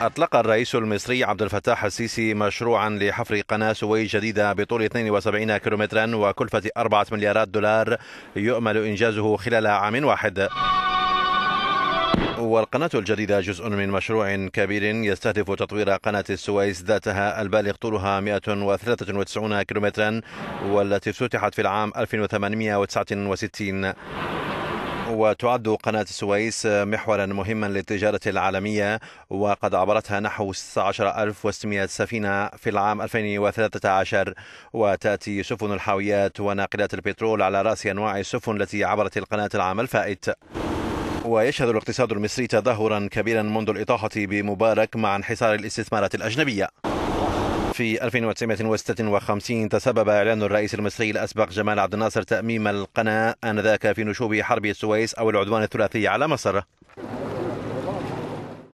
أطلق الرئيس المصري عبد الفتاح السيسي مشروعا لحفر قناة سويس جديدة بطول 72 كيلومترا وكلفة 4 مليارات دولار يؤمل إنجازه خلال عام واحد والقناة الجديدة جزء من مشروع كبير يستهدف تطوير قناة السويس ذاتها البالغ طولها 193 كيلومترا والتي افتتحت في العام 1869 وتعد قناة السويس محورا مهما للتجارة العالمية وقد عبرتها نحو 16600 سفينة في العام 2013 وتأتي سفن الحاويات وناقلات البترول على رأس أنواع السفن التي عبرت القناة العام الفائت ويشهد الاقتصاد المصري تدهورا كبيرا منذ الإطاحة بمبارك مع انحسار الاستثمارات الأجنبية في 1956 تسبب إعلان الرئيس المصري الأسبق جمال عبد الناصر تأميم القناة آنذاك في نشوب حرب السويس أو العدوان الثلاثي على مصر